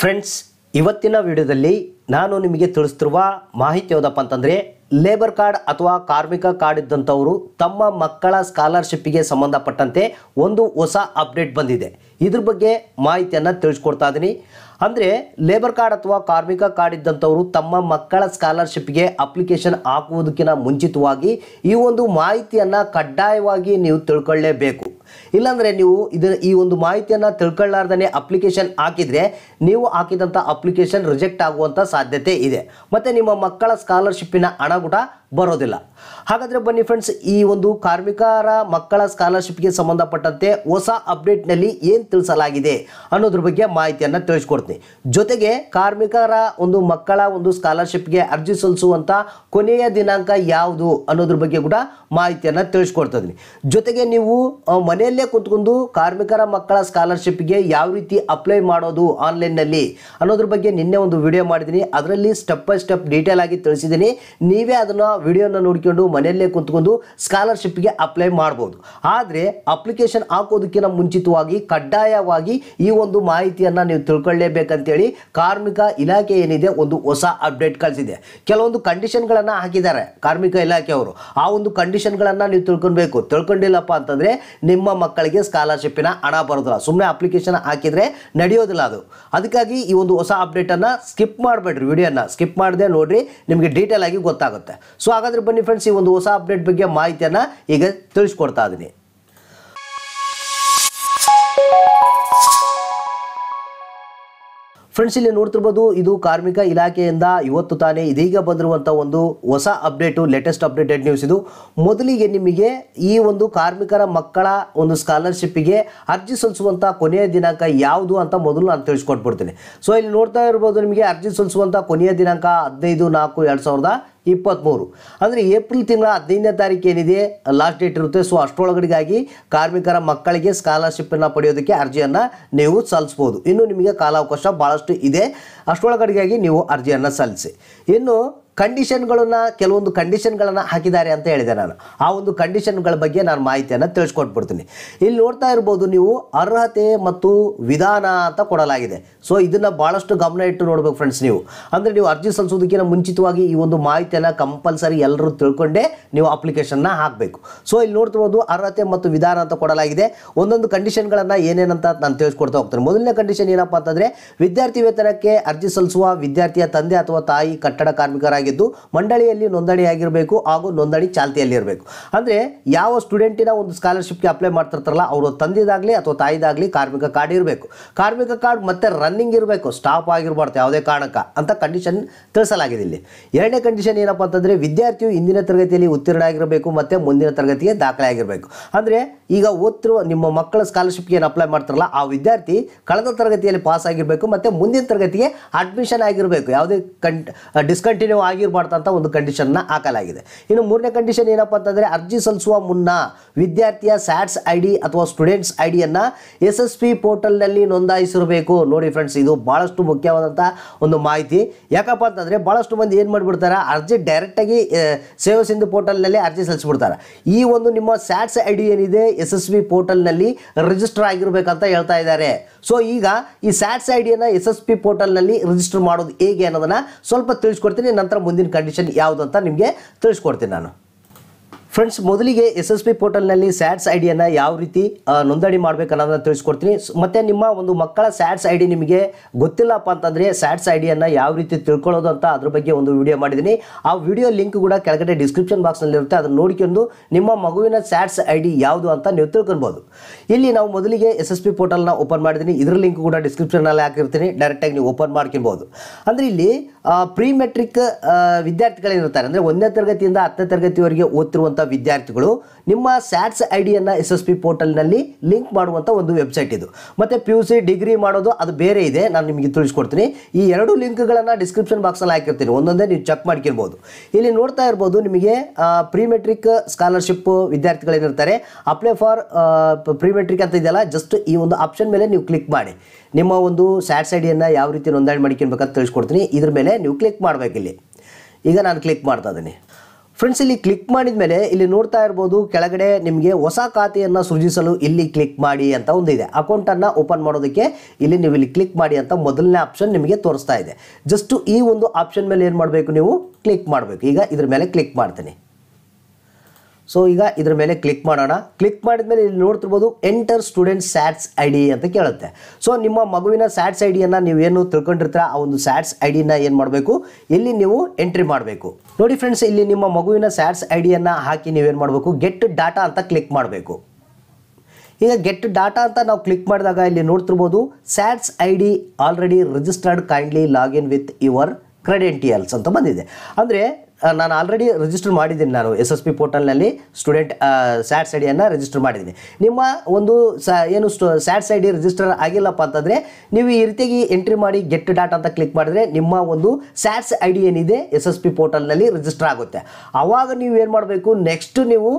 friends ಇವತ್ತಿನ ವಿಡಿಯೋದಲ್ಲಿ ನಾನು ನಿಮಗೆ ತಿಳಿಸ್ತಿರುವ ಮಾಹಿತಿ ಯಾವುದಪ್ಪ ಅಂತಂದರೆ ಲೇಬರ್ ಕಾರ್ಡ್ ಅಥವಾ ಕಾರ್ಮಿಕ ಕಾರ್ಡ್ ಇದ್ದಂಥವರು ತಮ್ಮ ಮಕ್ಕಳ ಸ್ಕಾಲರ್ಶಿಪ್ಗೆ ಸಂಬಂಧಪಟ್ಟಂತೆ ಒಂದು ಹೊಸ ಅಪ್ಡೇಟ್ ಬಂದಿದೆ ಇದ್ರ ಬಗ್ಗೆ ಮಾಹಿತಿಯನ್ನು ತಿಳಿಸ್ಕೊಡ್ತಾ ಇದ್ದೀನಿ ಅಂದರೆ ಲೇಬರ್ ಕಾರ್ಡ್ ಅಥವಾ ಕಾರ್ಮಿಕ ಕಾರ್ಡ್ ಇದ್ದಂಥವರು ತಮ್ಮ ಮಕ್ಕಳ ಸ್ಕಾಲರ್ಶಿಪ್ಗೆ ಅಪ್ಲಿಕೇಶನ್ ಹಾಕುವುದಕ್ಕಿಂತ ಮುಂಚಿತವಾಗಿ ಈ ಒಂದು ಮಾಹಿತಿಯನ್ನು ಕಡ್ಡಾಯವಾಗಿ ನೀವು ತಿಳ್ಕೊಳ್ಳೇಬೇಕು ಇಲ್ಲಾಂದ್ರೆ ನೀವು ಇದರ ಈ ಒಂದು ಮಾಹಿತಿಯನ್ನು ತಿಳ್ಕೊಳ್ಳಾರ್ದೇ ಅಪ್ಲಿಕೇಶನ್ ಹಾಕಿದ್ರೆ ನೀವು ಹಾಕಿದಂತ ಅಪ್ಲಿಕೇಶನ್ ರಿಜೆಕ್ಟ್ ಆಗುವಂತ ಸಾಧ್ಯತೆ ಇದೆ ಮತ್ತೆ ನಿಮ್ಮ ಮಕ್ಕಳ ಸ್ಕಾಲರ್ಶಿಪ್ಪಿನ ಹಣ ಕೂಡ ಬರೋದಿಲ್ಲ ಹಾಗಾದ್ರೆ ಬನ್ನಿ ಫ್ರೆಂಡ್ಸ್ ಈ ಒಂದು ಕಾರ್ಮಿಕರ ಮಕ್ಕಳ ಸ್ಕಾಲರ್ಶಿಪ್ಗೆ ಸಂಬಂಧಪಟ್ಟಂತೆ ಹೊಸ ಅಪ್ಡೇಟ್ ನಲ್ಲಿ ಏನು ತಿಳಿಸಲಾಗಿದೆ ಅನ್ನೋದ್ರ ಬಗ್ಗೆ ಮಾಹಿತಿಯನ್ನು ತಿಳಿಸ್ಕೊಡ್ತೀನಿ ಜೊತೆಗೆ ಕಾರ್ಮಿಕರ ಒಂದು ಮಕ್ಕಳ ಒಂದು ಸ್ಕಾಲರ್ಶಿಪ್ಗೆ ಅರ್ಜಿ ಸಲ್ಲಿಸುವಂತ ಕೊನೆಯ ದಿನಾಂಕ ಯಾವುದು ಅನ್ನೋದ್ರ ಬಗ್ಗೆ ಕೂಡ ಮಾಹಿತಿಯನ್ನ ತಿಳಿಸ್ಕೊಡ್ತಾ ಜೊತೆಗೆ ನೀವು ಮನೆಯಲ್ಲೇ ಕುತ್ಕೊಂಡು ಕಾರ್ಮಿಕರ ಮಕ್ಕಳ ಸ್ಕಾಲರ್ಶಿಪ್ಗೆ ಯಾವ ರೀತಿ ಅಪ್ಲೈ ಮಾಡೋದು ಆನ್ಲೈನ್ನಲ್ಲಿ ಅನ್ನೋದ್ರ ಬಗ್ಗೆ ನಿನ್ನೆ ಒಂದು ವಿಡಿಯೋ ಮಾಡಿದ್ದೀನಿ ಅದರಲ್ಲಿ ಸ್ಟೆಪ್ ಬೈ ಸ್ಟೆಪ್ ಡೀಟೇಲ್ ಆಗಿ ತಿಳಿಸಿದ್ದೀನಿ ನೀವೇ ಅದನ್ನು ವಿಡಿಯೋನ ನೋಡಿಕೊಂಡು ಮನೆಯಲ್ಲೇ ಕುತ್ಕೊಂಡು ಸ್ಕಾಲರ್ಶಿಪ್ಗೆ ಅಪ್ಲೈ ಮಾಡ್ಬೋದು ಆದರೆ ಅಪ್ಲಿಕೇಶನ್ ಹಾಕೋದಕ್ಕಿಂತ ಮುಂಚಿತವಾಗಿ ಕಡ್ಡಾಯವಾಗಿ ಈ ಒಂದು ಮಾಹಿತಿಯನ್ನು ನೀವು ತಿಳ್ಕೊಳ್ಳೇಬೇಕಂತೇಳಿ ಕಾರ್ಮಿಕ ಇಲಾಖೆ ಏನಿದೆ ಒಂದು ಹೊಸ ಅಪ್ಡೇಟ್ ಕಳಿಸಿದೆ ಕೆಲವೊಂದು ಕಂಡೀಷನ್ಗಳನ್ನು ಹಾಕಿದ್ದಾರೆ ಕಾರ್ಮಿಕ ಇಲಾಖೆಯವರು ಆ ಒಂದು ಕಂಡೀಷನ್ಗಳನ್ನು ನೀವು ತಿಳ್ಕೊಳ್ಬೇಕು ತಿಳ್ಕೊಂಡಿಲ್ಲಪ್ಪ ಅಂತಂದರೆ ನಿಮ್ಮ ತುಂಬ ಮಕ್ಕಳಿಗೆ ಸ್ಕಾಲರ್ಶಿಪ್ಪಿನ ಹಣ ಬರೋದಿಲ್ಲ ಸುಮ್ಮನೆ ಅಪ್ಲಿಕೇಶನ್ ಹಾಕಿದರೆ ನಡೆಯೋದಿಲ್ಲ ಅದು ಅದಕ್ಕಾಗಿ ಈ ಒಂದು ಹೊಸ ಅಪ್ಡೇಟನ್ನು ಸ್ಕಿಪ್ ಮಾಡಬೇಡ್ರಿ ವಿಡಿಯೋನ ಸ್ಕಿಪ್ ಮಾಡದೆ ನೋಡಿರಿ ನಿಮಗೆ ಡೀಟೇಲ್ ಆಗಿ ಗೊತ್ತಾಗುತ್ತೆ ಸೊ ಹಾಗಾದರೆ ಬನ್ನಿ ಫ್ರೆಂಡ್ಸ್ ಈ ಒಂದು ಹೊಸ ಅಪ್ಡೇಟ್ ಬಗ್ಗೆ ಮಾಹಿತಿಯನ್ನು ಈಗ ತಿಳಿಸ್ಕೊಡ್ತಾ ಇದ್ದೀನಿ ಫ್ರೆಂಡ್ಸ್ ಇಲ್ಲಿ ನೋಡ್ತಿರ್ಬೋದು ಇದು ಕಾರ್ಮಿಕ ಇಲಾಖೆಯಿಂದ ಇವತ್ತು ತಾನೇ ಇದೀಗ ಬಂದಿರುವಂಥ ಒಂದು ಹೊಸ ಅಪ್ಡೇಟು ಲೇಟೆಸ್ಟ್ ಅಪ್ಡೇಟೆಡ್ ನ್ಯೂಸ್ ಇದು ಮೊದಲಿಗೆ ನಿಮಗೆ ಈ ಒಂದು ಕಾರ್ಮಿಕರ ಮಕ್ಕಳ ಒಂದು ಸ್ಕಾಲರ್ಶಿಪ್ಪಿಗೆ ಅರ್ಜಿ ಸಲ್ಲಿಸುವಂಥ ಕೊನೆಯ ದಿನಾಂಕ ಯಾವುದು ಅಂತ ಮೊದಲು ನಾನು ತಿಳಿಸ್ಕೊಟ್ಬಿಡ್ತೀನಿ ಸೊ ಇಲ್ಲಿ ನೋಡ್ತಾ ಇರ್ಬೋದು ನಿಮಗೆ ಅರ್ಜಿ ಸಲ್ಲಿಸುವಂಥ ಕೊನೆಯ ದಿನಾಂಕ ಹದಿನೈದು ನಾಲ್ಕು ಎರಡು ಸಾವಿರದ ಇಪ್ಪತ್ತ್ಮೂರು ಅಂದರೆ ಏಪ್ರಿಲ್ ತಿಂಗಳ ಹದಿನೈದನೇ ತಾರೀಕು ಏನಿದೆ ಲಾಸ್ಟ್ ಡೇಟ್ ಇರುತ್ತೆ ಸೊ ಅಷ್ಟರೊಳಗಡೆಗಾಗಿ ಕಾರ್ಮಿಕರ ಮಕ್ಕಳಿಗೆ ಸ್ಕಾಲರ್ಶಿಪ್ಪನ್ನು ಪಡೆಯೋದಕ್ಕೆ ಅರ್ಜಿಯನ್ನು ನೀವು ಸಲ್ಲಿಸ್ಬೋದು ಇನ್ನು ನಿಮಗೆ ಕಾಲಾವಕಾಶ ಭಾಳಷ್ಟು ಇದೆ ಅಷ್ಟರೊಳಗಡೆಗಾಗಿ ನೀವು ಅರ್ಜಿಯನ್ನು ಸಲ್ಲಿಸಿ ಇನ್ನು ಕಂಡೀಷನ್ಗಳನ್ನು ಕೆಲವೊಂದು ಕಂಡೀಷನ್ಗಳನ್ನು ಹಾಕಿದ್ದಾರೆ ಅಂತ ಹೇಳಿದೆ ನಾನು ಆ ಒಂದು ಕಂಡೀಷನ್ಗಳ ಬಗ್ಗೆ ನಾನು ಮಾಹಿತಿಯನ್ನು ತಿಳಿಸ್ಕೊಟ್ಬಿಡ್ತೀನಿ ಇಲ್ಲಿ ನೋಡ್ತಾ ಇರ್ಬೋದು ನೀವು ಅರ್ಹತೆ ಮತ್ತು ವಿಧಾನ ಅಂತ ಕೊಡಲಾಗಿದೆ ಸೊ ಇದನ್ನು ಭಾಳಷ್ಟು ಗಮನ ಇಟ್ಟು ನೋಡ್ಬೇಕು ಫ್ರೆಂಡ್ಸ್ ನೀವು ಅಂದರೆ ನೀವು ಅರ್ಜಿ ಸಲ್ಲಿಸೋದಕ್ಕಿಂತ ಮುಂಚಿತವಾಗಿ ಈ ಒಂದು ಮಾಹಿತಿಯನ್ನು ಕಂಪಲ್ಸರಿ ಎಲ್ಲರೂ ತಿಳ್ಕೊಂಡೇ ನೀವು ಅಪ್ಲಿಕೇಶನ್ನ ಹಾಕಬೇಕು ಸೊ ಇಲ್ಲಿ ನೋಡ್ತಿರ್ಬೋದು ಅರ್ಹತೆ ಮತ್ತು ವಿಧಾನ ಅಂತ ಕೊಡಲಾಗಿದೆ ಒಂದೊಂದು ಕಂಡೀಷನ್ಗಳನ್ನು ಏನೇನಂತ ನಾನು ತಿಳಿಸ್ಕೊಡ್ತಾ ಹೋಗ್ತೇನೆ ಮೊದಲನೇ ಕಂಡೀಷನ್ ಏನಪ್ಪ ಅಂತಂದರೆ ವಿದ್ಯಾರ್ಥಿ ವೇತನಕ್ಕೆ ಅರ್ಜಿ ಸಲ್ಲಿಸುವ ವಿದ್ಯಾರ್ಥಿಯ ತಂದೆ ಅಥವಾ ತಾಯಿ ಕಟ್ಟಡ ಕಾರ್ಮಿಕರಾಗಿ ಮಂಡಳಿಯಲ್ಲಿ ಮಂಡಳಿಯಲ್ಲಿ ಆಗಿರಬೇಕು ಹಾಗೂ ನೋಂದಣಿ ಚಾಲ್ತಿಯಲ್ಲಿರಬೇಕು ಅಂದರೆ ಯಾವ ಸ್ಟೂಡೆಂಟಿನ ಒಂದು ಸ್ಕಾಲರ್ಶಿಪ್ಗೆ ಅಪ್ಲೈ ಮಾಡ್ತಿರ್ತಾರಲ್ಲ ಅವರು ತಂದಿದಾಗಲಿ ಅಥವಾ ತಾಯಿದಾಗಲಿ ಕಾರ್ಮಿಕ ಕಾರ್ಡ್ ಇರಬೇಕು ಕಾರ್ಮಿಕ ಕಾರ್ಡ್ ಮತ್ತೆ ರನ್ನಿಂಗ್ ಇರಬೇಕು ಸ್ಟಾಪ್ ಆಗಿರಬಾರ್ದು ಯಾವುದೇ ಕಾರಣಕ್ಕೆ ಅಂತ ಕಂಡೀಷನ್ ತಿಳಿಸಲಾಗಿದೆ ಇಲ್ಲಿ ಎರಡನೇ ಕಂಡೀಷನ್ ಏನಪ್ಪ ಅಂತಂದರೆ ವಿದ್ಯಾರ್ಥಿಯು ಇಂದಿನ ತರಗತಿಯಲ್ಲಿ ಉತ್ತೀರ್ಣ ಆಗಿರಬೇಕು ಮತ್ತು ಮುಂದಿನ ತರಗತಿಗೆ ದಾಖಲೆ ಆಗಿರಬೇಕು ಅಂದರೆ ಈಗ ಓದ್ತಿರುವ ನಿಮ್ಮ ಮಕ್ಕಳ ಸ್ಕಾಲರ್ಶಿಪ್ಗೆ ಏನು ಅಪ್ಲೈ ಮಾಡ್ತಾರಲ್ಲ ಆ ವಿದ್ಯಾರ್ಥಿ ಕಳೆದ ತರಗತಿಯಲ್ಲಿ ಪಾಸ್ ಆಗಿರಬೇಕು ಮತ್ತು ಮುಂದಿನ ತರಗತಿಗೆ ಅಡ್ಮಿಷನ್ ಆಗಿರಬೇಕು ಯಾವುದೇ ಕಂಟ್ ಡಿಸ್ಕಂಟಿನ್ಯೂ ಅಂತ ಒಂದು ಕಂಡೀಷನ್ನ ಹಾಕಲಾಗಿದೆ ಇನ್ನು ಮೂರನೇ ಕಂಡೀಷನ್ ಏನಪ್ಪ ಅಂತಂದ್ರೆ ಅರ್ಜಿ ಸಲ್ಲಿಸುವ ಮುನ್ನ ವಿದ್ಯಾರ್ಥಿಯ ಸ್ಯಾಟ್ಸ್ ಐ ಡಿ ಅಥವಾ ಸ್ಟೂಡೆಂಟ್ಸ್ ಐ ಡಿಯನ್ನು ಎಸ್ ಎಸ್ ಪಿ ಪೋರ್ಟಲ್ನಲ್ಲಿ ನೋಂದಾಯಿಸಿರಬೇಕು ನೋಡಿ ಫ್ರೆಂಡ್ಸ್ ಇದು ಬಹಳಷ್ಟು ಮುಖ್ಯವಾದಂಥ ಒಂದು ಮಾಹಿತಿ ಯಾಕಪ್ಪ ಅಂತಂದ್ರೆ ಬಹಳಷ್ಟು ಮಂದಿ ಏನು ಮಾಡಿಬಿಡ್ತಾರೆ ಅರ್ಜಿ ಆಗಿ ಸೇವೆ ಸಿಂಧು ನಲ್ಲಿ ಅರ್ಜಿ ಸಲ್ಲಿಸ್ಬಿಡ್ತಾರೆ ಈ ಒಂದು ನಿಮ್ಮ ಸ್ಯಾಟ್ಸ್ ಐ ಡಿ ಏನಿದೆ ಎಸ್ ಎಸ್ ಪಿ ಪೋರ್ಟಲ್ನಲ್ಲಿ ರಿಜಿಸ್ಟರ್ ಆಗಿರಬೇಕಂತ ಹೇಳ್ತಾ ಇದ್ದಾರೆ ಸೊ ಈಗ ಈ ಸ್ಯಾಟ್ಸ್ ಐ ಡಿಯನ್ನು ಎಸ್ ಎಸ್ ಪಿ ಪೋರ್ಟಲ್ನಲ್ಲಿ ರಿಜಿಸ್ಟರ್ ಮಾಡೋದು ಹೇಗೆ ಅನ್ನೋದನ್ನ ಸ್ವಲ್ಪ ತಿಳಿಸ್ಕೊಡ್ತೀನಿ ನಂತರ ಮುಂದಿನ ಕಂಡೀಷನ್ ಯಾವುದು ಅಂತ ನಿಮಗೆ ತಿಳಿಸ್ಕೊಡ್ತೀನಿ ನಾನು ಫ್ರೆಂಡ್ಸ್ ಮೊದಲಿಗೆ ಎಸ್ ಎಸ್ ಪಿ ಪೋರ್ಟಲ್ನಲ್ಲಿ ಸ್ಯಾಟ್ಸ್ ಐಡಿಯನ್ನು ಯಾವ ರೀತಿ ನೋಂದಣಿ ಮಾಡಬೇಕು ಅನ್ನೋದನ್ನು ತಿಳಿಸ್ಕೊಡ್ತೀನಿ ಮತ್ತು ನಿಮ್ಮ ಒಂದು ಮಕ್ಕಳ ಸ್ಯಾಟ್ಸ್ ಐ ಡಿ ನಿಮಗೆ ಗೊತ್ತಿಲ್ಲಪ್ಪ ಅಂತಂದರೆ ಸ್ಯಾಟ್ಸ್ ಐ ಡಿಯನ್ನು ಯಾವ ರೀತಿ ತಿಳ್ಕೊಳ್ಳೋದು ಅಂತ ಅದ್ರ ಬಗ್ಗೆ ಒಂದು ವಿಡಿಯೋ ಮಾಡಿದ್ದೀನಿ ಆ ವಿಡಿಯೋ ಲಿಂಕ್ ಕೂಡ ಕೆಳಗಡೆ ಡಿಸ್ಕ್ರಿಪ್ಷನ್ ಬಾಕ್ಸ್ನಲ್ಲಿರುತ್ತೆ ಅದನ್ನು ನೋಡಿಕೊಂಡು ನಿಮ್ಮ ಮಗುವಿನ ಸ್ಯಾಟ್ಸ್ ಐ ಡಿ ಯಾವುದು ಅಂತ ನೀವು ತಿಳ್ಕೊಬೋದು ಇಲ್ಲಿ ನಾವು ಮೊದಲಿಗೆ ಎಸ್ ಎಸ್ ಪಿ ಪೋರ್ಟಲ್ನ ಓಪನ್ ಮಾಡಿದ್ದೀನಿ ಇದರ ಲಿಂಕ್ ಕೂಡ ಡಿಸ್ಕ್ರಿಪ್ಷನಲ್ಲಿ ಹಾಕಿರ್ತೀನಿ ಡೈರೆಕ್ಟಾಗಿ ನೀವು ಓಪನ್ ಮಾಡ್ಕೊಬೋದು ಅಂದರೆ ಇಲ್ಲಿ ಪ್ರೀ ಮೆಟ್ರಿಕ್ ವಿದ್ಯಾರ್ಥಿಗಳೇನಿರ್ತಾರೆ ಅಂದರೆ ಒಂದನೇ ತರಗತಿಯಿಂದ ಹತ್ತನೇ ತರಗತಿವರೆಗೆ ಓದ್ತಿರುವಂಥ ವಿದ್ಯಾರ್ಥಿಗಳು ನಿಮ್ಮ ಸ್ಯಾಟ್ಸ್ ಐ ಡಿಯನ್ನು ಎಸ್ ಎಸ್ ಪಿ ಪೋರ್ಟಲ್ನಲ್ಲಿ ಲಿಂಕ್ ಮಾಡುವಂಥ ಒಂದು ವೆಬ್ಸೈಟ್ ಇದು ಮತ್ತು ಪಿ ಯು ಸಿ ಡಿಗ್ರಿ ಮಾಡೋದು ಅದು ಬೇರೆ ಇದೆ ನಾನು ನಿಮಗೆ ತಿಳಿಸ್ಕೊಡ್ತೀನಿ ಈ ಎರಡು ಲಿಂಕ್ಗಳನ್ನು ಡಿಸ್ಕ್ರಿಪ್ಷನ್ ಬಾಕ್ಸಲ್ಲಿ ಹಾಕಿರ್ತೀನಿ ಒಂದೊಂದೇ ನೀವು ಚೆಕ್ ಮಾಡ್ಕಿರ್ಬೋದು ಇಲ್ಲಿ ನೋಡ್ತಾ ಇರ್ಬೋದು ನಿಮಗೆ ಪ್ರೀ ಮೆಟ್ರಿಕ್ ಸ್ಕಾಲರ್ಶಿಪ್ ವಿದ್ಯಾರ್ಥಿಗಳೇನಿರ್ತಾರೆ ಅಪ್ಲೈ ಫಾರ್ ಪ್ರೀ ಮೆಟ್ರಿಕ್ ಅಂತ ಇದೆಯಲ್ಲ ಜಸ್ಟ್ ಈ ಒಂದು ಆಪ್ಷನ್ ಮೇಲೆ ನೀವು ಕ್ಲಿಕ್ ಮಾಡಿ ನಿಮ್ಮ ಒಂದು ಸ್ಯಾಟ್ಸ್ ಐಡಿಯನ್ನು ಯಾವ ರೀತಿ ನೋಂದಣಿ ಮಾಡ್ಕೊಳ್ಬೇಕಂತ ತಿಳಿಸ್ಕೊಡ್ತೀನಿ ಇದ್ರ ಮೇಲೆ ನೀವು ಕ್ಲಿಕ್ ಮಾಡಬೇಕಿಲ್ಲಿ ಈಗ ನಾನು ಕ್ಲಿಕ್ ಮಾಡ್ತಾ ಇದ್ದೀನಿ ಫ್ರೆಂಡ್ಸ್ ಇಲ್ಲಿ ಕ್ಲಿಕ್ ಮಾಡಿದ ಮೇಲೆ ಇಲ್ಲಿ ನೋಡ್ತಾ ಇರ್ಬೋದು ಕೆಳಗಡೆ ನಿಮಗೆ ಹೊಸ ಖಾತೆಯನ್ನು ಸೃಜಿಸಲು ಇಲ್ಲಿ ಕ್ಲಿಕ್ ಮಾಡಿ ಅಂತ ಒಂದಿದೆ ಅಕೌಂಟನ್ನು ಓಪನ್ ಮಾಡೋದಕ್ಕೆ ಇಲ್ಲಿ ನೀವು ಇಲ್ಲಿ ಕ್ಲಿಕ್ ಮಾಡಿ ಅಂತ ಮೊದಲನೇ ಆಪ್ಷನ್ ನಿಮಗೆ ತೋರಿಸ್ತಾ ಇದೆ ಜಸ್ಟು ಈ ಒಂದು ಆಪ್ಷನ್ ಮೇಲೆ ಏನು ಮಾಡಬೇಕು ನೀವು ಕ್ಲಿಕ್ ಮಾಡಬೇಕು ಈಗ ಇದ್ರ ಮೇಲೆ ಕ್ಲಿಕ್ ಮಾಡ್ತೀನಿ ಸೊ ಈಗ ಇದ್ರ ಮೇಲೆ ಕ್ಲಿಕ್ ಮಾಡೋಣ ಕ್ಲಿಕ್ ಮಾಡಿದ ಮೇಲೆ ಇಲ್ಲಿ ನೋಡ್ತಿರ್ಬೋದು enter student SATS I D ಅಂತ ಕೇಳುತ್ತೆ ಸೊ ನಿಮ್ಮ ಮಗುವಿನ ಸ್ಯಾಟ್ಸ್ ಐ ನೀವು ನೀವೇನು ತಿಳ್ಕೊಂಡಿರ್ತೀರ ಆ ಒಂದು ಸ್ಯಾಟ್ಸ್ ಐ ಏನು ಮಾಡಬೇಕು ಇಲ್ಲಿ ನೀವು ಎಂಟ್ರಿ ಮಾಡಬೇಕು ನೋಡಿ ಫ್ರೆಂಡ್ಸ್ ಇಲ್ಲಿ ನಿಮ್ಮ ಮಗುವಿನ ಸ್ಯಾಟ್ಸ್ ಐ ಡಿಯನ್ನು ಹಾಕಿ ನೀವೇನು ಮಾಡಬೇಕು ಗೆಟ್ ಡಾಟಾ ಅಂತ ಕ್ಲಿಕ್ ಮಾಡಬೇಕು ಈಗ ಗೆಟ್ ಡಾಟಾ ಅಂತ ನಾವು ಕ್ಲಿಕ್ ಮಾಡಿದಾಗ ಇಲ್ಲಿ ನೋಡ್ತಿರ್ಬೋದು SATS I D already registered kindly log in with your credentials ಅಂತ ಬಂದಿದೆ ಅಂದರೆ ನಾನು ಆಲ್ರೆಡಿ ರಿಜಿಸ್ಟರ್ ಮಾಡಿದ್ದೀನಿ ನಾನು ಎಸ್ ಎಸ್ ಪಿ ಪೋರ್ಟಲ್ನಲ್ಲಿ ಸ್ಟೂಡೆಂಟ್ ಸ್ಯಾಟ್ಸ್ ಐಡಿಯನ್ನು ರಿಜಿಸ್ಟರ್ ಮಾಡಿದ್ದೀನಿ ನಿಮ್ಮ ಒಂದು ಸ ಏನು ಸ್ಯಾಟ್ಸ್ ಐ ಡಿ ರಿಜಿಸ್ಟರ್ ಆಗಿಲ್ಲಪ್ಪ ಅಂತಂದರೆ ನೀವು ಈ ರೀತಿಯಾಗಿ ಎಂಟ್ರಿ ಮಾಡಿ ಗೆಟ್ ಡಾಟ್ ಅಂತ ಕ್ಲಿಕ್ ಮಾಡಿದ್ರೆ ನಿಮ್ಮ ಒಂದು ಸ್ಯಾಟ್ಸ್ ಐ ಡಿ ಏನಿದೆ ಎಸ್ ಎಸ್ ಪಿ ಪೋರ್ಟಲ್ನಲ್ಲಿ ರಿಜಿಸ್ಟರ್ ಆಗುತ್ತೆ ಆವಾಗ ನೀವು ಏನು ಮಾಡಬೇಕು ನೆಕ್ಸ್ಟ್ ನೀವು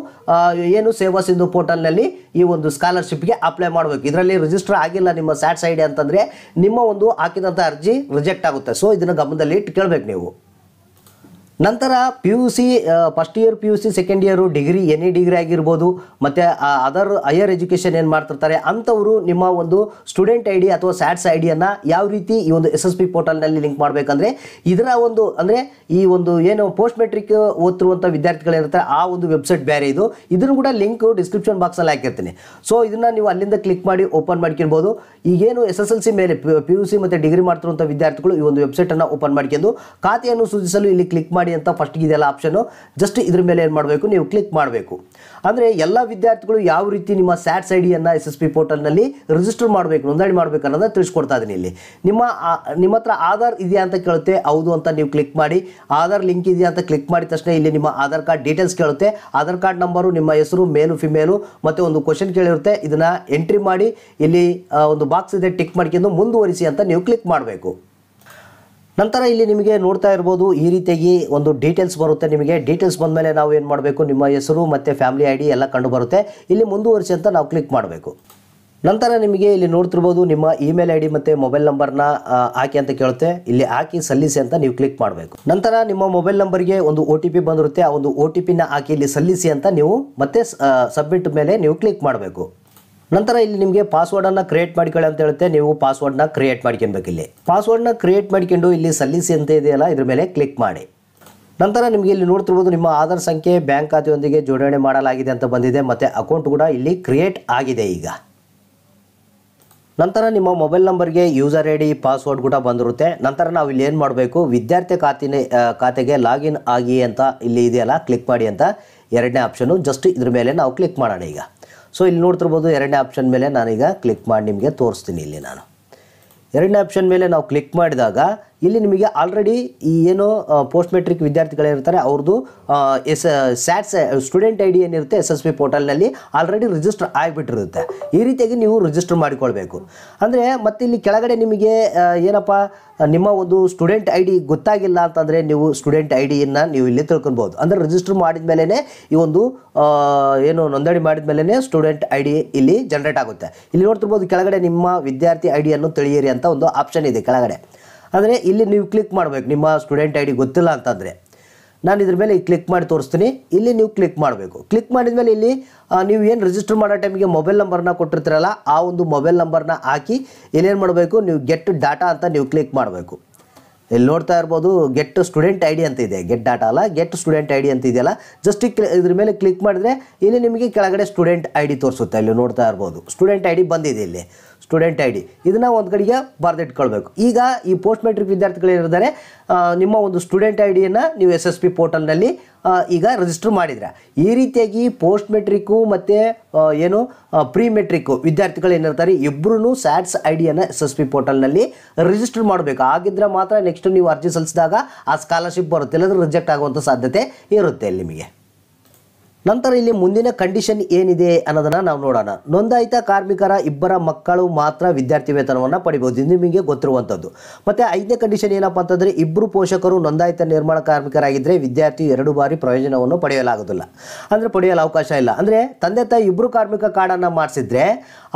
ಏನು ಸೇವಾ ಸಿಂಧು ಪೋರ್ಟಲ್ನಲ್ಲಿ ಈ ಒಂದು ಸ್ಕಾಲರ್ಶಿಪ್ಗೆ ಅಪ್ಲೈ ಮಾಡಬೇಕು ಇದರಲ್ಲಿ ರಿಜಿಸ್ಟರ್ ಆಗಿಲ್ಲ ನಿಮ್ಮ ಸ್ಯಾಟ್ಸ್ ಐ ಡಿ ಅಂತಂದರೆ ನಿಮ್ಮ ಒಂದು ಹಾಕಿದಂಥ ಅರ್ಜಿ ರಿಜೆಕ್ಟ್ ಆಗುತ್ತೆ ಸೊ ಇದನ್ನು ಗಮನದಲ್ಲಿ ಇಟ್ಟು ಕೇಳಬೇಕು ನೀವು ನಂತರ P U C first year P U C second year degree any degree ಆಗಿರ್ಬೋದು ಮತ್ತು ಅದರ್ ಹೈಯರ್ ಎಜುಕೇಷನ್ ಏನು ಮಾಡ್ತಿರ್ತಾರೆ ಅಂಥವರು ನಿಮ್ಮ ಒಂದು ಸ್ಟೂಡೆಂಟ್ ಐ ಡಿ ಅಥವಾ ಸ್ಯಾಟ್ಸ್ ಐ ಡಿಯನ್ನು ಯಾವ ರೀತಿ ಈ ಒಂದು ಎಸ್ ಎಸ್ ಪಿ ಪೋರ್ಟಲ್ನಲ್ಲಿ ಲಿಂಕ್ ಮಾಡಬೇಕಂದ್ರೆ ಇದರ ಒಂದು ಅಂದರೆ ಈ ಒಂದು ಏನು ಪೋಸ್ಟ್ ಮೆಟ್ರಿಕ್ ಓದ್ತಿರುವಂಥ ವಿದ್ಯಾರ್ಥಿಗಳೇನಿರ್ತಾರೆ ಆ ಒಂದು ವೆಬ್ಸೈಟ್ ಬೇರೆ ಇದು ಇದನ್ನು ಕೂಡ ಲಿಂಕ್ ಡಿಸ್ಕ್ರಿಪ್ಷನ್ ಬಾಕ್ಸಲ್ಲಿ ಹಾಕಿರ್ತೀನಿ ಸೊ ಇದನ್ನು ನೀವು ಅಲ್ಲಿಂದ ಕ್ಲಿಕ್ ಮಾಡಿ ಓಪನ್ ಮಾಡ್ಕೊಳ್ಬೋದು ಈಗೇನು ಎಸ್ ಎಸ್ ಎಲ್ ಸಿ ಮೇಲೆ ಪಿ ಯು ಸಿ ಮತ್ತು ಡಿಗ್ರಿ ಮಾಡ್ತಿರುವಂಥ ವಿದ್ಯಾರ್ಥಿಗಳು ಈ ಒಂದು ವೆಬ್ಸೈಟನ್ನು ಓಪನ್ ಮಾಡ್ಕೊಂಡು ಖಾತೆಯನ್ನು ಸೂಚಿಸಲು ಇಲ್ಲಿ ಕ್ಲಿಕ್ ಮಾಡಿ ಮಾಡಿ ಅಂತ ಫಸ್ಟ್ಗೆ ಇದೆಲ್ಲ ಆಪ್ಷನ್ನು ಜಸ್ಟ್ ಇದ್ರ ಮೇಲೆ ಏನು ಮಾಡಬೇಕು ನೀವು ಕ್ಲಿಕ್ ಮಾಡಬೇಕು ಅಂದರೆ ಎಲ್ಲ ವಿದ್ಯಾರ್ಥಿಗಳು ಯಾವ ರೀತಿ ನಿಮ್ಮ ಸ್ಯಾಟ್ಸ್ ಐ ಡಿಯನ್ನು ಎಸ್ ಎಸ್ ಪಿ ಪೋರ್ಟಲ್ನಲ್ಲಿ ರಿಜಿಸ್ಟರ್ ಮಾಡಬೇಕು ನೋಂದಣಿ ಮಾಡಬೇಕು ಅನ್ನೋದನ್ನು ತಿಳಿಸ್ಕೊಡ್ತಾ ಇದ್ದೀನಿ ಇಲ್ಲಿ ನಿಮ್ಮ ನಿಮ್ಮ ಹತ್ರ ಆಧಾರ್ ಇದೆಯಾ ಅಂತ ಕೇಳುತ್ತೆ ಹೌದು ಅಂತ ನೀವು ಕ್ಲಿಕ್ ಮಾಡಿ ಆಧಾರ್ ಲಿಂಕ್ ಇದೆಯಾ ಅಂತ ಕ್ಲಿಕ್ ಮಾಡಿದ ತಕ್ಷಣ ಇಲ್ಲಿ ನಿಮ್ಮ ಆಧಾರ್ ಕಾರ್ಡ್ ಡೀಟೇಲ್ಸ್ ಕೇಳುತ್ತೆ ಆಧಾರ್ ಕಾರ್ಡ್ ನಂಬರು ನಿಮ್ಮ ಹೆಸರು ಮೇಲು ಫಿಮೇಲು ಮತ್ತು ಒಂದು ಕ್ವಶನ್ ಕೇಳಿರುತ್ತೆ ಇದನ್ನು ಎಂಟ್ರಿ ಮಾಡಿ ಇಲ್ಲಿ ಒಂದು ಬಾಕ್ಸ್ ಇದೆ ಟಿಕ್ ಮಾಡ್ಕೊಂಡು ಮುಂದುವರಿಸಿ ಅಂತ ನೀವು ಕ್ಲಿಕ್ ಮಾಡಬೇಕು ನಂತರ ಇಲ್ಲಿ ನಿಮಗೆ ನೋಡ್ತಾ ಇರ್ಬೋದು ಈ ರೀತಿಯಾಗಿ ಒಂದು ಡೀಟೇಲ್ಸ್ ಬರುತ್ತೆ ನಿಮಗೆ ಡೀಟೇಲ್ಸ್ ಬಂದ ಮೇಲೆ ನಾವು ಏನು ಮಾಡಬೇಕು ನಿಮ್ಮ ಹೆಸರು ಮತ್ತು ಫ್ಯಾಮಿಲಿ ಐ ಡಿ ಎಲ್ಲ ಕಂಡು ಬರುತ್ತೆ ಇಲ್ಲಿ ಮುಂದುವರಿಸಿ ಅಂತ ನಾವು ಕ್ಲಿಕ್ ಮಾಡಬೇಕು ನಂತರ ನಿಮಗೆ ಇಲ್ಲಿ ನೋಡ್ತಿರ್ಬೋದು ನಿಮ್ಮ ಇಮೇಲ್ ಐ ಡಿ ಮತ್ತು ಮೊಬೈಲ್ ನಂಬರ್ನ ಹಾಕಿ ಅಂತ ಕೇಳುತ್ತೆ ಇಲ್ಲಿ ಹಾಕಿ ಸಲ್ಲಿಸಿ ಅಂತ ನೀವು ಕ್ಲಿಕ್ ಮಾಡಬೇಕು ನಂತರ ನಿಮ್ಮ ಮೊಬೈಲ್ ನಂಬರ್ಗೆ ಒಂದು ಒ ಟಿ ಪಿ ಬಂದಿರುತ್ತೆ ಆ ಒಂದು ಒ ಟಿ ಪಿನ ಹಾಕಿ ಇಲ್ಲಿ ಸಲ್ಲಿಸಿ ಅಂತ ನೀವು ಮತ್ತೆ ಸಬ್ಮಿಟ್ ಮೇಲೆ ನೀವು ಕ್ಲಿಕ್ ಮಾಡಬೇಕು ನಂತರ ಇಲ್ಲಿ ನಿಮಗೆ ಪಾಸ್ವರ್ಡನ್ನು ಕ್ರಿಯೇಟ್ ಮಾಡ್ಕೊಳ್ಳಿ ಅಂತ ಹೇಳುತ್ತೆ ನೀವು ಪಾಸ್ವರ್ಡ್ನ ಕ್ರಿಯೇಟ್ ಮಾಡ್ಕೊಳ್ಬೇಕು ಇಲ್ಲಿ ಪಾಸ್ವರ್ಡ್ನ ಕ್ರಿಯೇಟ್ ಮಾಡ್ಕೊಂಡು ಇಲ್ಲಿ ಸಲ್ಲಿಸಿ ಅಂತ ಇದೆಯಲ್ಲ ಇದ್ರ ಮೇಲೆ ಕ್ಲಿಕ್ ಮಾಡಿ ನಂತರ ನಿಮಗೆ ಇಲ್ಲಿ ನೋಡ್ತಿರ್ಬೋದು ನಿಮ್ಮ ಆಧಾರ್ ಸಂಖ್ಯೆ ಬ್ಯಾಂಕ್ ಖಾತೆಯೊಂದಿಗೆ ಜೋಡಣೆ ಮಾಡಲಾಗಿದೆ ಅಂತ ಬಂದಿದೆ ಮತ್ತು ಅಕೌಂಟ್ ಕೂಡ ಇಲ್ಲಿ ಕ್ರಿಯೇಟ್ ಆಗಿದೆ ಈಗ ನಂತರ ನಿಮ್ಮ ಮೊಬೈಲ್ ನಂಬರ್ಗೆ ಯೂಸರ್ ಐ ಡಿ ಪಾಸ್ವರ್ಡ್ ಕೂಡ ಬಂದಿರುತ್ತೆ ನಂತರ ನಾವು ಇಲ್ಲಿ ಏನು ಮಾಡಬೇಕು ವಿದ್ಯಾರ್ಥಿ ಖಾತಿನ ಖಾತೆಗೆ ಲಾಗಿನ್ ಆಗಿ ಅಂತ ಇಲ್ಲಿ ಇದೆಯಲ್ಲ ಕ್ಲಿಕ್ ಮಾಡಿ ಅಂತ ಎರಡನೇ ಆಪ್ಷನು ಜಸ್ಟ್ ಇದ್ರ ಮೇಲೆ ನಾವು ಕ್ಲಿಕ್ ಮಾಡೋಣ ಈಗ ಸೊ ಇಲ್ಲಿ ನೋಡ್ತಿರ್ಬೋದು ಎರಡನೇ ಆಪ್ಷನ್ ಮೇಲೆ ನಾನೀಗ ಕ್ಲಿಕ್ ಮಾಡಿ ನಿಮಗೆ ತೋರಿಸ್ತೀನಿ ಇಲ್ಲಿ ನಾನು ಎರಡನೇ ಆಪ್ಷನ್ ಮೇಲೆ ನಾವು ಕ್ಲಿಕ್ ಮಾಡಿದಾಗ ಇಲ್ಲಿ ನಿಮಗೆ ಆಲ್ರೆಡಿ ಈ ಏನು ಪೋಸ್ಟ್ ಮೆಟ್ರಿಕ್ ವಿದ್ಯಾರ್ಥಿಗಳಿರ್ತಾರೆ ಅವ್ರದ್ದು S SATS student I D ಏನಿರುತ್ತೆ ಎಸ್ ಎಸ್ ಪಿ ಪೋರ್ಟಲ್ನಲ್ಲಿ ಆಲ್ರೆಡಿ ರಿಜಿಸ್ಟರ್ ಆಗಿಬಿಟ್ಟಿರುತ್ತೆ ಈ ರೀತಿಯಾಗಿ ನೀವು ರಿಜಿಸ್ಟರ್ ಮಾಡಿಕೊಳ್ಬೇಕು ಅಂದರೆ ಮತ್ತೆ ಇಲ್ಲಿ ಕೆಳಗಡೆ ನಿಮಗೆ ಏನಪ್ಪ ನಿಮ್ಮ ಒಂದು ಸ್ಟೂಡೆಂಟ್ ಐ ಡಿ ಗೊತ್ತಾಗಿಲ್ಲ ಅಂತಂದರೆ ನೀವು ಸ್ಟೂಡೆಂಟ್ ಐ ಡಿಯನ್ನು ನೀವು ಇಲ್ಲಿ ತಿಳ್ಕೊಬೋದು ಅಂದರೆ ರಿಜಿಸ್ಟರ್ ಮಾಡಿದ ಮೇಲೇ ಈ ಒಂದು ಏನು ನೋಂದಣಿ ಮಾಡಿದ ಸ್ಟೂಡೆಂಟ್ ಐ ಡಿ ಇಲ್ಲಿ ಜನ್ರೇಟ್ ಆಗುತ್ತೆ ಇಲ್ಲಿ ನೋಡ್ತಿರ್ಬೋದು ಕೆಳಗಡೆ ನಿಮ್ಮ ವಿದ್ಯಾರ್ಥಿ ಐ ಡಿಯನ್ನು ತಿಳಿಯಿರಿ ಅಂತ ಒಂದು ಆಪ್ಷನ್ ಇದೆ ಕೆಳಗಡೆ ಆದರೆ ಇಲ್ಲಿ ನೀವು ಕ್ಲಿಕ್ ಮಾಡಬೇಕು ನಿಮ್ಮ ಸ್ಟೂಡೆಂಟ್ ಐ ಡಿ ಗೊತ್ತಿಲ್ಲ ಅಂತಂದರೆ ನಾನು ಇದ್ರ ಮೇಲೆ ಕ್ಲಿಕ್ ಮಾಡಿ ತೋರಿಸ್ತೀನಿ ಇಲ್ಲಿ ನೀವು ಕ್ಲಿಕ್ ಮಾಡಬೇಕು ಕ್ಲಿಕ್ ಮಾಡಿದ ಮೇಲೆ ಇಲ್ಲಿ ನೀವು ಏನು ರಿಜಿಸ್ಟರ್ ಮಾಡೋ ಟೈಮಿಗೆ ಮೊಬೈಲ್ ನಂಬರ್ನ ಕೊಟ್ಟಿರ್ತೀರಲ್ಲ ಆ ಒಂದು ಮೊಬೈಲ್ ನಂಬರ್ನ ಹಾಕಿ ಇಲ್ಲೇನು ಮಾಡಬೇಕು ನೀವು ಗೆಟ್ ಡಾಟಾ ಅಂತ ನೀವು ಕ್ಲಿಕ್ ಮಾಡಬೇಕು ಇಲ್ಲಿ ನೋಡ್ತಾ ಇರ್ಬೋದು ಗೆಟ್ ಸ್ಟೂಡೆಂಟ್ ಐ ಡಿ ಅಂತ ಇದೆ ಗೆಟ್ ಡಾಟಾ ಅಲ್ಲ ಗೆಟ್ ಸ್ಟೂಡೆಂಟ್ ಐ ಡಿ ಅಂತ ಇದೆಯಲ್ಲ ಜಸ್ಟ್ ಇದ್ರ ಮೇಲೆ ಕ್ಲಿಕ್ ಮಾಡಿದ್ರೆ ಇಲ್ಲಿ ನಿಮಗೆ ಕೆಳಗಡೆ ಸ್ಟೂಡೆಂಟ್ ಐ ಡಿ ತೋರಿಸುತ್ತೆ ಇಲ್ಲಿ ನೋಡ್ತಾ ಇರ್ಬೋದು ಸ್ಟೂಡೆಂಟ್ ಐ ಡಿ ಬಂದಿದೆ ಇಲ್ಲಿ ಸ್ಟೂಡೆಂಟ್ ಐ ಡಿ ಇದನ್ನು ಒಂದು ಕಡೆಗೆ ಬರೆದಿಟ್ಕೊಳ್ಬೇಕು ಈಗ ಈ ಪೋಸ್ಟ್ ಮೆಟ್ರಿಕ್ ವಿದ್ಯಾರ್ಥಿಗಳೇನಿರ್ತಾರೆ ನಿಮ್ಮ ಒಂದು ಸ್ಟೂಡೆಂಟ್ ಐ ಡಿಯನ್ನು ನೀವು ಎಸ್ ಎಸ್ ಪಿ ಪೋರ್ಟಲ್ನಲ್ಲಿ ಈಗ ರಿಜಿಸ್ಟರ್ ಮಾಡಿದರೆ ಈ ರೀತಿಯಾಗಿ ಪೋಸ್ಟ್ ಮೆಟ್ರಿಕ್ಕು ಮತ್ತು ಏನು ಪ್ರೀ ಮೆಟ್ರಿಕ್ಕು ವಿದ್ಯಾರ್ಥಿಗಳೇನಿರ್ತಾರೆ ಇಬ್ಬರೂ ಸ್ಯಾಟ್ಸ್ ಐ ಡಿಯನ್ನು ಎಸ್ ಎಸ್ ಪಿ ಪೋರ್ಟಲ್ನಲ್ಲಿ ರಿಜಿಸ್ಟರ್ ಮಾಡಬೇಕು ಆಗಿದ್ದರೆ ಮಾತ್ರ ನೆಕ್ಸ್ಟ್ ನೀವು ಅರ್ಜಿ ಸಲ್ಲಿಸಿದಾಗ ಆ ಸ್ಕಾಲರ್ಶಿಪ್ ಬರುತ್ತೆ ಇಲ್ಲದ್ರೆ ರಿಜೆಕ್ಟ್ ಆಗುವಂಥ ಸಾಧ್ಯತೆ ಇರುತ್ತೆ ನಿಮಗೆ ನಂತರ ಇಲ್ಲಿ ಮುಂದಿನ ಕಂಡೀಷನ್ ಏನಿದೆ ಅನ್ನೋದನ್ನ ನಾವು ನೋಡೋಣ ನೋಂದಾಯಿತ ಕಾರ್ಮಿಕರ ಇಬ್ಬರ ಮಕ್ಕಳು ಮಾತ್ರ ವಿದ್ಯಾರ್ಥಿ ವೇತನವನ್ನು ಪಡಿಬಹುದು ನಿಮಗೆ ಗೊತ್ತಿರುವಂಥದ್ದು ಮತ್ತೆ ಐದನೇ ಕಂಡೀಷನ್ ಏನಪ್ಪಾ ಅಂತಂದ್ರೆ ಇಬ್ಬರು ಪೋಷಕರು ನೋಂದಾಯಿತ ನಿರ್ಮಾಣ ಕಾರ್ಮಿಕರಾಗಿದ್ರೆ ವಿದ್ಯಾರ್ಥಿ ಎರಡು ಬಾರಿ ಪ್ರಯೋಜನವನ್ನು ಪಡೆಯಲಾಗೋದಿಲ್ಲ ಅಂದ್ರೆ ಪಡೆಯಲು ಅವಕಾಶ ಇಲ್ಲ ಅಂದ್ರೆ ತಂದೆ ತಾಯಿ ಇಬ್ಬರು ಕಾರ್ಮಿಕ ಕಾರ್ಡನ್ನು ಮಾಡಿಸಿದ್ರೆ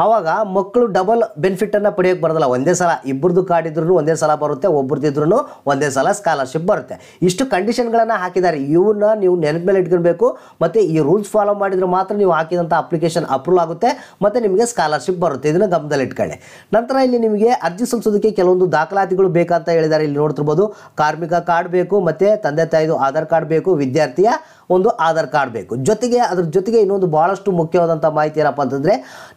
ಆವಾಗ ಮಕ್ಕಳು ಡಬಲ್ ಬೆನಿಫಿಟನ್ನು ಪಡೆಯೋಕೆ ಬರೋದಲ್ಲ ಒಂದೇ ಸಲ ಇಬ್ಬರದು ಕಾರ್ಡ್ ಇದ್ರೂ ಒಂದೇ ಸಲ ಬರುತ್ತೆ ಒಬ್ಬರದಿದ್ರು ಒಂದೇ ಸಲ ಸ್ಕಾಲರ್ಶಿಪ್ ಬರುತ್ತೆ ಇಷ್ಟು ಕಂಡೀಷನ್ಗಳನ್ನ ಹಾಕಿದ್ದಾರೆ ಇವನ್ನ ನೀವು ನೆನಪು ಮೇಲೆ ಇಟ್ಕೊಳ್ಬೇಕು ಮತ್ತೆ ಈ ಈ ರೂಲ್ಸ್ ಫಾಲೋ ಮಾಡಿದರೆ ಮಾತ್ರ ನೀವು ಹಾಕಿದಂಥ ಅಪ್ಲಿಕೇಶನ್ ಅಪ್ರೂವ್ ಆಗುತ್ತೆ ಮತ್ತು ನಿಮಗೆ ಸ್ಕಾಲರ್ಶಿಪ್ ಬರುತ್ತೆ ಇದನ್ನು ಗಮನದಲ್ಲಿಟ್ಕೊಳ್ಳಿ ನಂತರ ಇಲ್ಲಿ ನಿಮಗೆ ಅರ್ಜಿ ಸಲ್ಲಿಸೋದಕ್ಕೆ ಕೆಲವೊಂದು ದಾಖಲಾತಿಗಳು ಬೇಕಂತ ಹೇಳಿದ್ದಾರೆ ಇಲ್ಲಿ ನೋಡ್ತಿರ್ಬೋದು ಕಾರ್ಮಿಕ ಕಾರ್ಡ್ ಬೇಕು ಮತ್ತು ತಂದೆ ತಾಯಿದು ಆಧಾರ್ ಕಾರ್ಡ್ ಬೇಕು ವಿದ್ಯಾರ್ಥಿಯ ಒಂದು ಆಧಾರ್ ಕಾರ್ಡ್ ಬೇಕು ಜೊತೆಗೆ ಅದ್ರ ಜೊತೆಗೆ ಇನ್ನೊಂದು ಭಾಳಷ್ಟು ಮುಖ್ಯವಾದಂಥ ಮಾಹಿತಿ ಏನಪ್ಪ ಅಂತಂದರೆ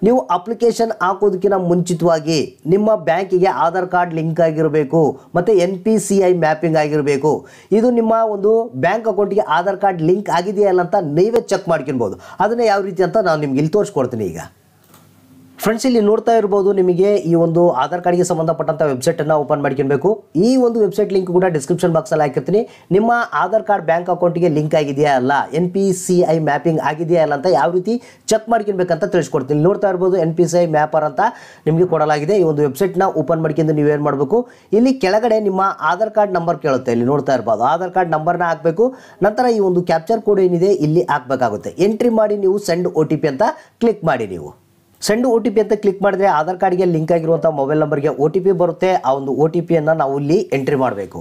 ನೀವು ಅಪ್ಲಿಕೇಶನ್ ಹಾಕೋದಕ್ಕಿಂತ ಮುಂಚಿತವಾಗಿ ನಿಮ್ಮ ಬ್ಯಾಂಕಿಗೆ ಆಧಾರ್ ಕಾರ್ಡ್ ಲಿಂಕ್ ಆಗಿರಬೇಕು ಮತ್ತು N P C I mapping ಆಗಿರಬೇಕು ಇದು ನಿಮ್ಮ ಒಂದು ಬ್ಯಾಂಕ್ ಅಕೌಂಟಿಗೆ ಆಧಾರ್ ಕಾರ್ಡ್ ಲಿಂಕ್ ಆಗಿದೆಯಲ್ಲ ಅಂತ ನೀವೇ ಚೆಕ್ ಮಾಡ್ಕೊಬೋದು ಅದನ್ನ ಯಾವ ರೀತಿ ಅಂತ ನಾನು ನಿಮ್ಗೆ ಇಲ್ಲಿ ತೋರಿಸ್ಕೊಡ್ತೀನಿ ಈಗ ಫ್ರೆಂಡ್ಸ್ ಇಲ್ಲಿ ನೋಡ್ತಾ ಇರ್ಬೋದು ನಿಮಗೆ ಈ ಒಂದು ಆಧಾರ್ ಕಾರ್ಡ್ಗೆ ಸಂಬಂಧಪಟ್ಟಂತ ವೆಬ್ಸೈಟ್ ಓಪನ್ ಮಾಡ್ಕೊಬೇಕು ಈ ಒಂದು ವೆಬ್ಸೈಟ್ ಲಿಂಕ್ ಕೂಡ ಡಿಸ್ಕ್ರಿಪ್ಷನ್ ಬಾಕ್ಸ್ ಅಲ್ಲಿ ಹಾಕಿರ್ತೀನಿ ನಿಮ್ಮ ಆಧಾರ್ ಕಾರ್ಡ್ ಬ್ಯಾಂಕ್ ಅಕೌಂಟ್ಗೆ ಲಿಂಕ್ ಆಗಿದೆಯಾ ಅಲ್ಲ N P C I mapping ಆಗಿದೆಯಾ ಅಲ್ಲ ಅಂತ ಯಾವ ರೀತಿ ಚೆಕ್ ಅಂತ ತಿಳಿಸ್ಕೊಡ್ತೀನಿ ನೋಡ್ತಾ ಇರ್ಬೋದು N P C I mapper ಅಂತ ನಿಮಗೆ ಕೊಡಲಾಗಿದೆ ಈ ಒಂದು ವೆಬ್ಸೈಟ್ನ ಓಪನ್ ಮಾಡ್ಕೊಂಡು ಏನು ಮಾಡಬೇಕು ಇಲ್ಲಿ ಕೆಳಗಡೆ ನಿಮ್ಮ ಆಧಾರ್ ಕಾರ್ಡ್ ನಂಬರ್ ಕೇಳುತ್ತೆ ಇಲ್ಲಿ ನೋಡ್ತಾ ಇರ್ಬೋದು ಆಧಾರ್ ಕಾರ್ಡ್ ನಂಬರ್ನ ಹಾಕಬೇಕು ನಂತರ ಈ ಒಂದು ಕ್ಯಾಪ್ಚರ್ ಕೋಡ್ ಏನಿದೆ ಇಲ್ಲಿ ಹಾಕಬೇಕಾಗುತ್ತೆ ಎಂಟ್ರಿ ಮಾಡಿ ನೀವು ಸೆಂಡ್ ಒ ಟಿ ಪಿ ಅಂತ ಕ್ಲಿಕ್ ಮಾಡಿ ನೀವು ಸೆಂಡ್ ಒ ಟಿ ಪಿ ಅಂತ ಕ್ಲಿಕ್ ಮಾಡಿದ್ರೆ ಆಧಾರ್ ಕಾರ್ಡ್ಗೆ ಲಿಂಕ್ ಆಗಿರುವಂಥ ಮೊಬೈಲ್ ನಂಬರ್ಗೆ ಒ ಟಿ ಪಿ ಬರುತ್ತೆ ಆ ಒಂದು ಓ ಟಿ ಪಿಯನ್ನು ನಾವು ಇಲ್ಲಿ ಎಂಟ್ರಿ ಮಾಡಬೇಕು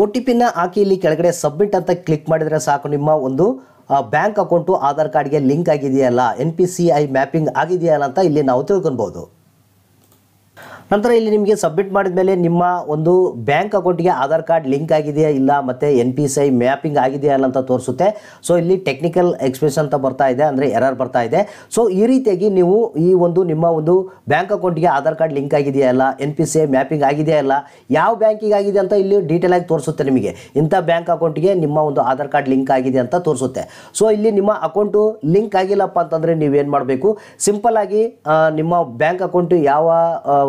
ಓ ಟಿ ಪಿನ ಹಾಕಿ ಇಲ್ಲಿ ಕೆಳಗಡೆ ಸಬ್ಮಿಟ್ ಅಂತ ಕ್ಲಿಕ್ ಮಾಡಿದರೆ ಸಾಕು ನಿಮ್ಮ ಒಂದು ಬ್ಯಾಂಕ್ ಅಕೌಂಟು ಆಧಾರ್ ಕಾರ್ಡ್ಗೆ ಲಿಂಕ್ ಆಗಿದೆಯಲ್ಲ N P C I mapping ಆಗಿದೆಯಲ್ಲ ಅಂತ ಇಲ್ಲಿ ನಾವು ತಿಳ್ಕೊಬೋದು ನಂತರ ಇಲ್ಲಿ ನಿಮಗೆ ಸಬ್ಮಿಟ್ ಮಾಡಿದ ಮೇಲೆ ನಿಮ್ಮ ಒಂದು ಬ್ಯಾಂಕ್ ಅಕೌಂಟ್ಗೆ ಆಧಾರ್ ಕಾರ್ಡ್ ಲಿಂಕ್ ಆಗಿದೆಯಾ ಇಲ್ಲ ಮತ್ತು N P C I mapping ಆಗಿದೆಯಾ ಅಲ್ಲ ಅಂತ ತೋರಿಸುತ್ತೆ ಸೊ ಇಲ್ಲಿ ಟೆಕ್ನಿಕಲ್ ಎಕ್ಸ್ಪ್ರೆಷನ್ ಅಂತ ಬರ್ತಾ ಇದೆ ಅಂದರೆ ಎರರ್ ಬರ್ತಾ ಇದೆ ಸೊ ಈ ರೀತಿಯಾಗಿ ನೀವು ಈ ಒಂದು ನಿಮ್ಮ ಒಂದು ಬ್ಯಾಂಕ್ ಅಕೌಂಟ್ಗೆ ಆಧಾರ್ ಕಾರ್ಡ್ ಲಿಂಕ್ ಆಗಿದೆಯಾ ಅಲ್ಲ N P C I mapping ಆಗಿದೆಯಾ ಅಲ್ಲ ಯಾವ ಬ್ಯಾಂಕಿಗೆ ಆಗಿದೆ ಅಂತ ಇಲ್ಲಿ ಡೀಟೇಲ್ ಆಗಿ ತೋರಿಸುತ್ತೆ ನಿಮಗೆ ಇಂಥ ಬ್ಯಾಂಕ್ ಅಕೌಂಟ್ಗೆ ನಿಮ್ಮ ಒಂದು ಆಧಾರ್ ಕಾರ್ಡ್ ಲಿಂಕ್ ಆಗಿದೆ ಅಂತ ತೋರಿಸುತ್ತೆ ಸೊ ಇಲ್ಲಿ ನಿಮ್ಮ ಅಕೌಂಟು ಲಿಂಕ್ ಆಗಿಲ್ಲಪ್ಪ ಅಂತಂದರೆ ನೀವೇನು ಮಾಡಬೇಕು ಸಿಂಪಲ್ ಆಗಿ ನಿಮ್ಮ ಬ್ಯಾಂಕ್ ಅಕೌಂಟ್ ಯಾವ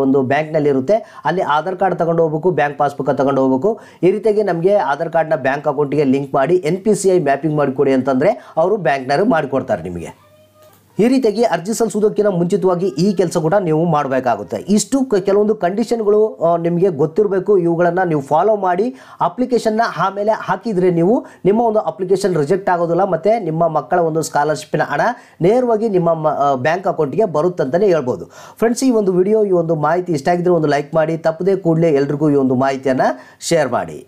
ಒಂದು ಬ್ಯಾಂಕ್ನಲ್ಲಿರುತ್ತೆ ಇರುತ್ತೆ ಅಲ್ಲಿ ಆಧಾರ್ ಕಾರ್ಡ್ ತಗೊಂಡು ಹೋಗ್ಬೇಕು ಬ್ಯಾಂಕ್ ಪಾಸ್ಬುಕ್ ತಗೊಂಡು ಹೋಗ್ಬೇಕು ಈ ರೀತಿಯಾಗಿ ನಮಗೆ ಆಧಾರ್ ಕಾರ್ಡ್ನ ಬ್ಯಾಂಕ್ ಅಕೌಂಟಿಗೆ ಲಿಂಕ್ ಮಾಡಿ N P C I mapping ಮಾಡಿಕೊಡಿ ಅಂತಂದರೆ ಅವರು ಬ್ಯಾಂಕ್ನವರು ಮಾಡಿಕೊಡ್ತಾರೆ ನಿಮಗೆ ಈ ರೀತಿಯಾಗಿ ಅರ್ಜಿ ಸಲ್ಲಿಸುವುದಕ್ಕಿಂತ ಮುಂಚಿತವಾಗಿ ಈ ಕೆಲಸ ಕೂಡ ನೀವು ಮಾಡಬೇಕಾಗುತ್ತೆ ಇಷ್ಟು ಕೆಲವೊಂದು ಕಂಡೀಷನ್ಗಳು ನಿಮಗೆ ಗೊತ್ತಿರಬೇಕು ಇವುಗಳನ್ನು ನೀವು ಫಾಲೋ ಮಾಡಿ ಅಪ್ಲಿಕೇಶನ್ನ ಆಮೇಲೆ ಹಾಕಿದರೆ ನೀವು ನಿಮ್ಮ ಒಂದು ಅಪ್ಲಿಕೇಶನ್ ರಿಜೆಕ್ಟ್ ಆಗೋದಿಲ್ಲ ಮತ್ತು ನಿಮ್ಮ ಮಕ್ಕಳ ಒಂದು ಸ್ಕಾಲರ್ಶಿಪ್ನ ಹಣ ನೇರವಾಗಿ ನಿಮ್ಮ ಬ್ಯಾಂಕ್ ಅಕೌಂಟ್ಗೆ ಬರುತ್ತಂತಲೇ ಹೇಳ್ಬೋದು ಫ್ರೆಂಡ್ಸ್ ಈ ಒಂದು ವಿಡಿಯೋ ಈ ಒಂದು ಮಾಹಿತಿ ಇಷ್ಟ ಆಗಿದ್ದರೆ ಒಂದು ಲೈಕ್ ಮಾಡಿ ತಪ್ಪದೇ ಕೂಡಲೇ ಎಲ್ರಿಗೂ ಈ ಒಂದು ಮಾಹಿತಿಯನ್ನು ಶೇರ್ ಮಾಡಿ